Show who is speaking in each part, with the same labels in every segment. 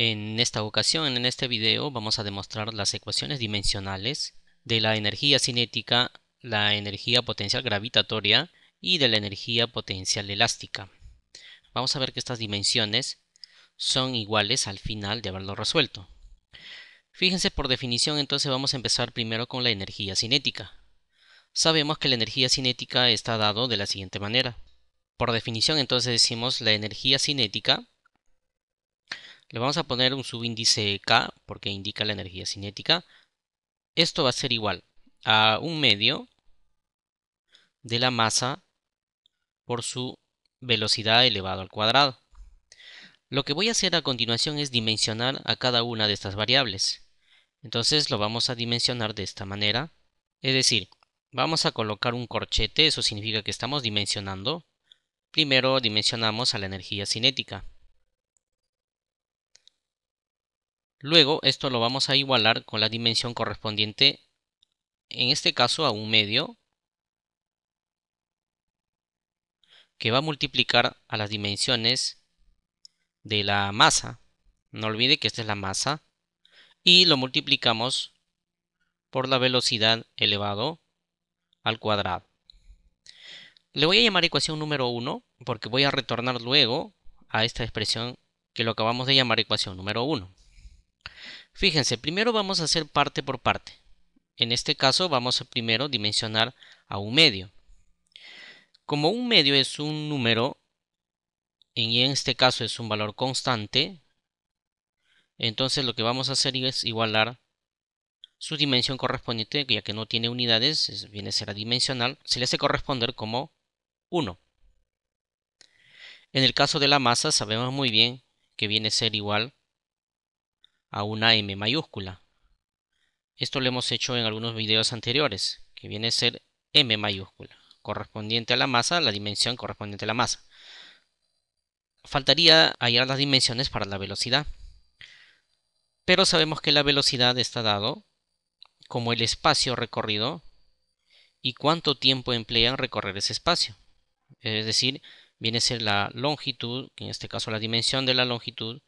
Speaker 1: En esta ocasión, en este video, vamos a demostrar las ecuaciones dimensionales de la energía cinética, la energía potencial gravitatoria y de la energía potencial elástica. Vamos a ver que estas dimensiones son iguales al final de haberlo resuelto. Fíjense por definición, entonces vamos a empezar primero con la energía cinética. Sabemos que la energía cinética está dado de la siguiente manera. Por definición, entonces decimos la energía cinética le vamos a poner un subíndice K porque indica la energía cinética. Esto va a ser igual a un medio de la masa por su velocidad elevado al cuadrado. Lo que voy a hacer a continuación es dimensionar a cada una de estas variables. Entonces lo vamos a dimensionar de esta manera. Es decir, vamos a colocar un corchete, eso significa que estamos dimensionando. Primero dimensionamos a la energía cinética. Luego esto lo vamos a igualar con la dimensión correspondiente, en este caso a un medio, que va a multiplicar a las dimensiones de la masa. No olvide que esta es la masa. Y lo multiplicamos por la velocidad elevado al cuadrado. Le voy a llamar ecuación número 1 porque voy a retornar luego a esta expresión que lo acabamos de llamar ecuación número 1. Fíjense, primero vamos a hacer parte por parte. En este caso vamos a primero dimensionar a un medio. Como un medio es un número, y en este caso es un valor constante, entonces lo que vamos a hacer es igualar su dimensión correspondiente, ya que no tiene unidades, viene a ser adimensional, se le hace corresponder como 1. En el caso de la masa sabemos muy bien que viene a ser igual a una M mayúscula. Esto lo hemos hecho en algunos videos anteriores, que viene a ser M mayúscula, correspondiente a la masa, la dimensión correspondiente a la masa. Faltaría hallar las dimensiones para la velocidad. Pero sabemos que la velocidad está dado como el espacio recorrido y cuánto tiempo emplean recorrer ese espacio. Es decir, viene a ser la longitud, en este caso la dimensión de la longitud,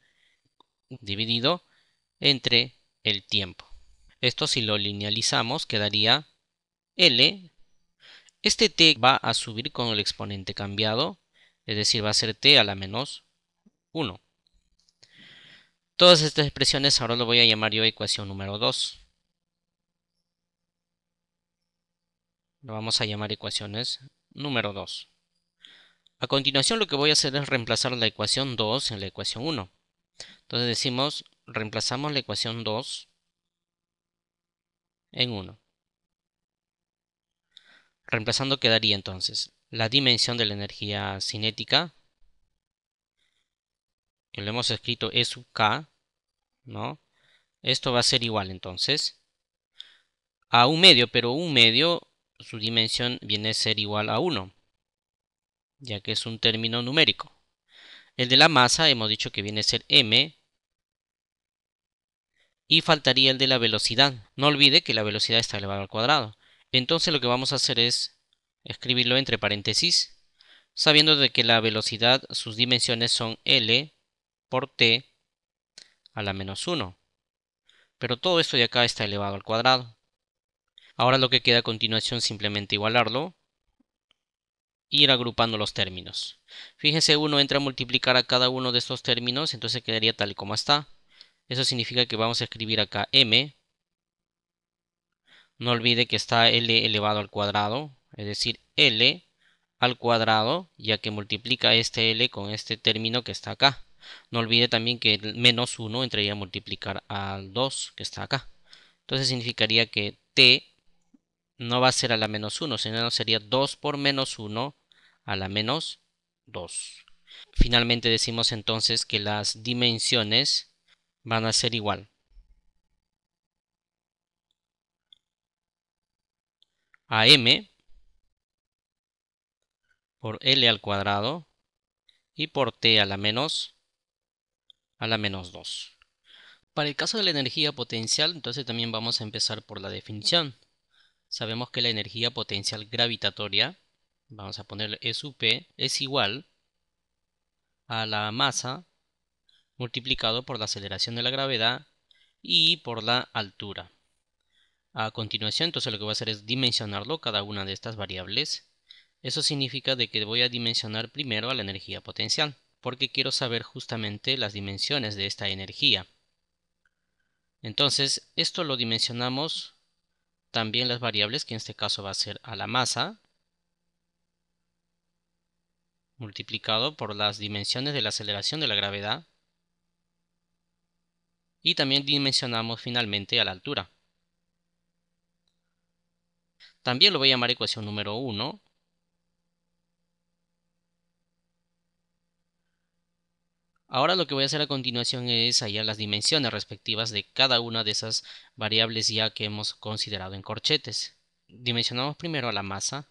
Speaker 1: dividido entre el tiempo. Esto si lo linealizamos quedaría L. Este t va a subir con el exponente cambiado, es decir, va a ser t a la menos 1. Todas estas expresiones ahora lo voy a llamar yo ecuación número 2. Lo vamos a llamar ecuaciones número 2. A continuación lo que voy a hacer es reemplazar la ecuación 2 en la ecuación 1. Entonces decimos reemplazamos la ecuación 2 en 1. Reemplazando quedaría entonces la dimensión de la energía cinética, que lo hemos escrito E sub K, ¿no? Esto va a ser igual entonces a un medio, pero un medio, su dimensión viene a ser igual a 1, ya que es un término numérico. El de la masa hemos dicho que viene a ser m y faltaría el de la velocidad. No olvide que la velocidad está elevada al cuadrado. Entonces lo que vamos a hacer es escribirlo entre paréntesis, sabiendo de que la velocidad, sus dimensiones son L por T a la menos 1. Pero todo esto de acá está elevado al cuadrado. Ahora lo que queda a continuación simplemente igualarlo ir agrupando los términos. Fíjense, uno entra a multiplicar a cada uno de estos términos, entonces quedaría tal y como está. Eso significa que vamos a escribir acá m. No olvide que está l elevado al cuadrado, es decir, l al cuadrado, ya que multiplica este l con este término que está acá. No olvide también que el menos 1 entraría a multiplicar al 2 que está acá. Entonces significaría que t no va a ser a la menos 1, sino sería 2 por menos 1 a la menos 2. Finalmente decimos entonces que las dimensiones van a ser igual. A m por L al cuadrado y por T a la menos a la menos 2. Para el caso de la energía potencial, entonces también vamos a empezar por la definición. Sabemos que la energía potencial gravitatoria, vamos a poner E es igual a la masa multiplicado por la aceleración de la gravedad y por la altura. A continuación, entonces lo que voy a hacer es dimensionarlo cada una de estas variables. Eso significa de que voy a dimensionar primero a la energía potencial, porque quiero saber justamente las dimensiones de esta energía. Entonces, esto lo dimensionamos también las variables, que en este caso va a ser a la masa, multiplicado por las dimensiones de la aceleración de la gravedad, y también dimensionamos finalmente a la altura. También lo voy a llamar ecuación número 1. Ahora lo que voy a hacer a continuación es hallar las dimensiones respectivas de cada una de esas variables ya que hemos considerado en corchetes. Dimensionamos primero a la masa.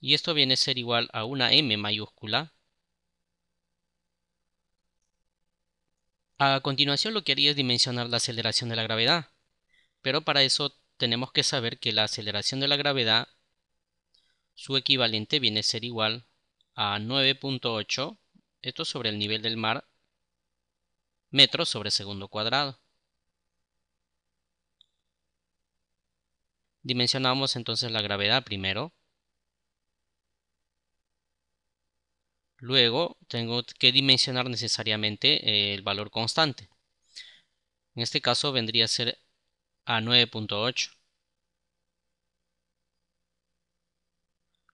Speaker 1: Y esto viene a ser igual a una m mayúscula A continuación lo que haría es dimensionar la aceleración de la gravedad, pero para eso tenemos que saber que la aceleración de la gravedad, su equivalente viene a ser igual a 9.8, esto sobre el nivel del mar, metros sobre segundo cuadrado. Dimensionamos entonces la gravedad primero, Luego tengo que dimensionar necesariamente eh, el valor constante. En este caso vendría a ser a 9.8.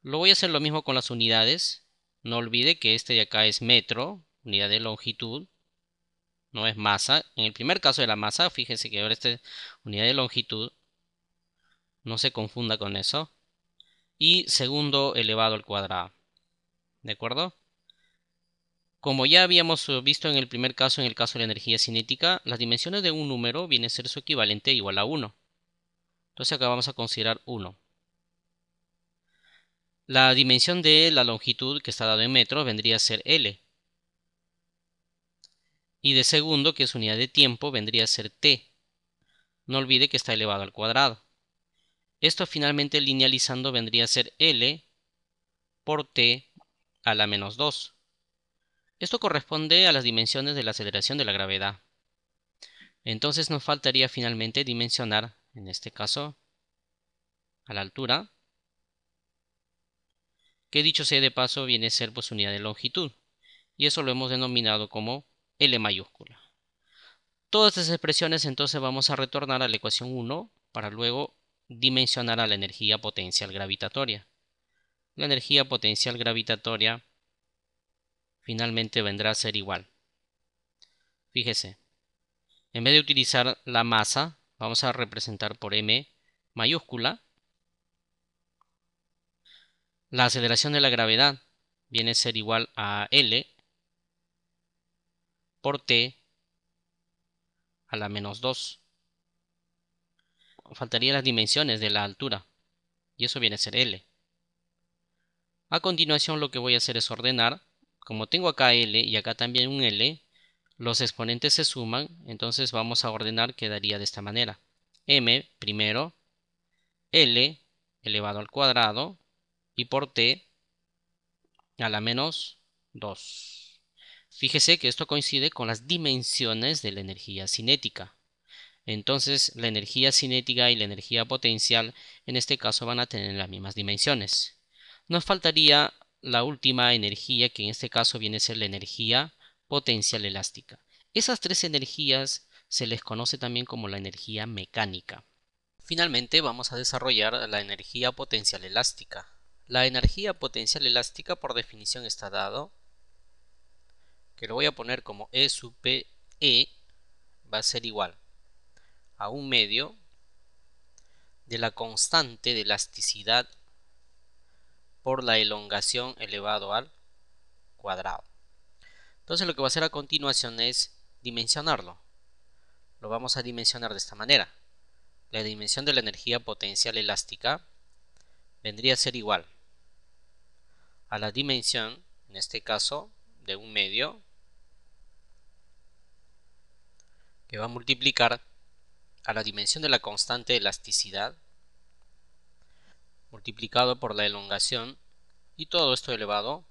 Speaker 1: Lo voy a hacer lo mismo con las unidades. No olvide que este de acá es metro, unidad de longitud. No es masa. En el primer caso de la masa, fíjense que ahora esta es unidad de longitud. No se confunda con eso. Y segundo elevado al cuadrado. ¿De acuerdo? Como ya habíamos eh, visto en el primer caso, en el caso de la energía cinética, las dimensiones de un número viene a ser su equivalente igual a 1. Entonces acá vamos a considerar 1. La dimensión de la longitud que está dado en metros vendría a ser L. Y de segundo, que es unidad de tiempo, vendría a ser T. No olvide que está elevado al cuadrado. Esto finalmente linealizando vendría a ser L por T a la menos 2. Esto corresponde a las dimensiones de la aceleración de la gravedad. Entonces nos faltaría finalmente dimensionar, en este caso, a la altura, que dicho sea de paso viene a ser pues unidad de longitud, y eso lo hemos denominado como L mayúscula. Todas estas expresiones entonces vamos a retornar a la ecuación 1 para luego dimensionar a la energía potencial gravitatoria. La energía potencial gravitatoria finalmente vendrá a ser igual. Fíjese, en vez de utilizar la masa, vamos a representar por m mayúscula la aceleración de la gravedad viene a ser igual a L por T a la menos 2. Faltarían las dimensiones de la altura. Y eso viene a ser L. A continuación lo que voy a hacer es ordenar como tengo acá L y acá también un L, los exponentes se suman, entonces vamos a ordenar quedaría de esta manera. M primero, L elevado al cuadrado y por T a la menos 2. Fíjese que esto coincide con las dimensiones de la energía cinética. Entonces la energía cinética y la energía potencial en este caso van a tener las mismas dimensiones. Nos faltaría la última energía, que en este caso viene a ser la energía potencial elástica. Esas tres energías se les conoce también como la energía mecánica. Finalmente vamos a desarrollar la energía potencial elástica. La energía potencial elástica por definición está dado, que lo voy a poner como E sub E va a ser igual a un medio de la constante de elasticidad por la elongación elevado al cuadrado. Entonces lo que va a hacer a continuación es dimensionarlo. Lo vamos a dimensionar de esta manera. La dimensión de la energía potencial elástica vendría a ser igual a la dimensión, en este caso, de un medio que va a multiplicar a la dimensión de la constante de elasticidad multiplicado por la elongación y todo esto elevado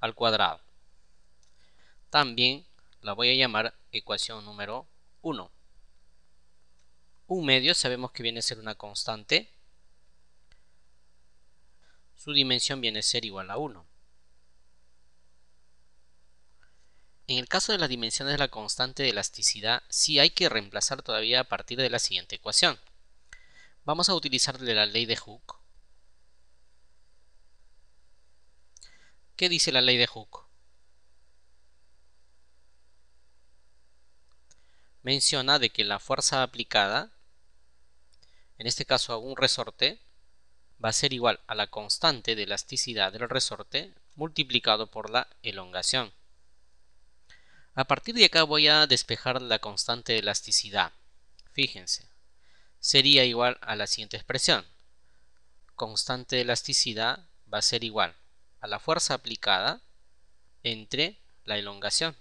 Speaker 1: al cuadrado. También la voy a llamar ecuación número 1. Un medio sabemos que viene a ser una constante. Su dimensión viene a ser igual a 1. En el caso de las dimensiones de la constante de elasticidad, sí hay que reemplazar todavía a partir de la siguiente ecuación. Vamos a utilizar la ley de Hooke. ¿Qué dice la ley de Hooke? Menciona de que la fuerza aplicada, en este caso a un resorte, va a ser igual a la constante de elasticidad del resorte multiplicado por la elongación. A partir de acá voy a despejar la constante de elasticidad. Fíjense sería igual a la siguiente expresión. Constante de elasticidad va a ser igual a la fuerza aplicada entre la elongación.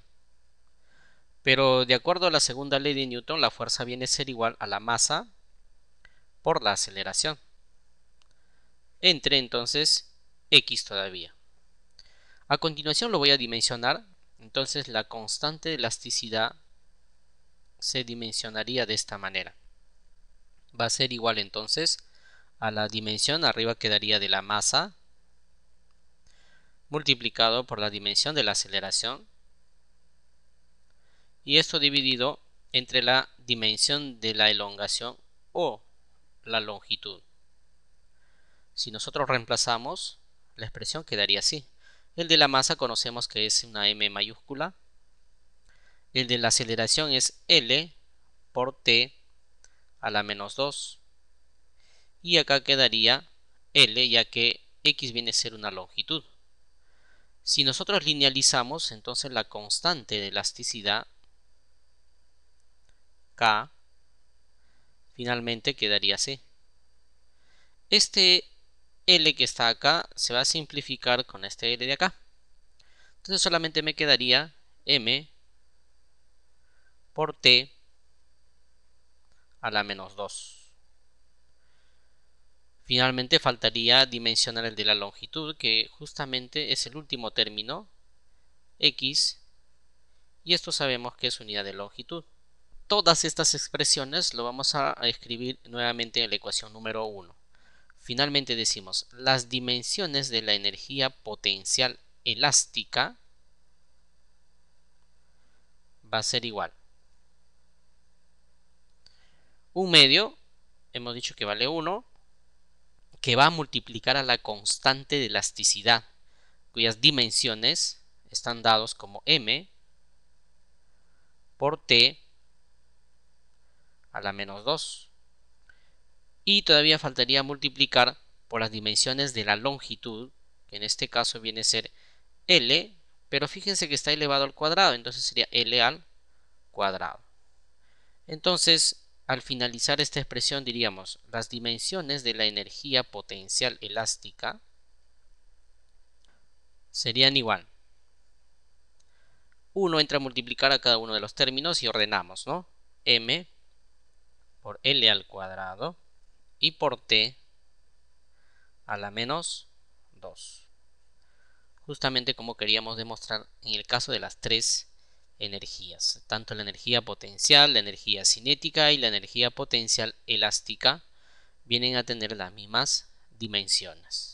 Speaker 1: Pero de acuerdo a la segunda ley de Newton, la fuerza viene a ser igual a la masa por la aceleración. Entre entonces x todavía. A continuación lo voy a dimensionar. Entonces la constante de elasticidad se dimensionaría de esta manera va a ser igual entonces a la dimensión arriba quedaría de la masa multiplicado por la dimensión de la aceleración y esto dividido entre la dimensión de la elongación o la longitud. Si nosotros reemplazamos, la expresión quedaría así. El de la masa conocemos que es una m mayúscula. El de la aceleración es L por T a la menos 2. Y acá quedaría L, ya que X viene a ser una longitud. Si nosotros linealizamos, entonces la constante de elasticidad, K, finalmente quedaría C Este L que está acá se va a simplificar con este L de acá. Entonces solamente me quedaría M por T a la menos 2. Finalmente faltaría dimensionar el de la longitud, que justamente es el último término, x, y esto sabemos que es unidad de longitud. Todas estas expresiones lo vamos a escribir nuevamente en la ecuación número 1. Finalmente decimos, las dimensiones de la energía potencial elástica va a ser igual un medio, hemos dicho que vale 1, que va a multiplicar a la constante de elasticidad, cuyas dimensiones están dados como m por t a la menos 2. Y todavía faltaría multiplicar por las dimensiones de la longitud, que en este caso viene a ser L, pero fíjense que está elevado al cuadrado, entonces sería L al cuadrado. Entonces, al finalizar esta expresión diríamos las dimensiones de la energía potencial elástica serían igual. uno entra a multiplicar a cada uno de los términos y ordenamos, ¿no? M por L al cuadrado y por T a la menos 2. Justamente como queríamos demostrar en el caso de las tres energías, tanto la energía potencial, la energía cinética y la energía potencial elástica vienen a tener las mismas dimensiones.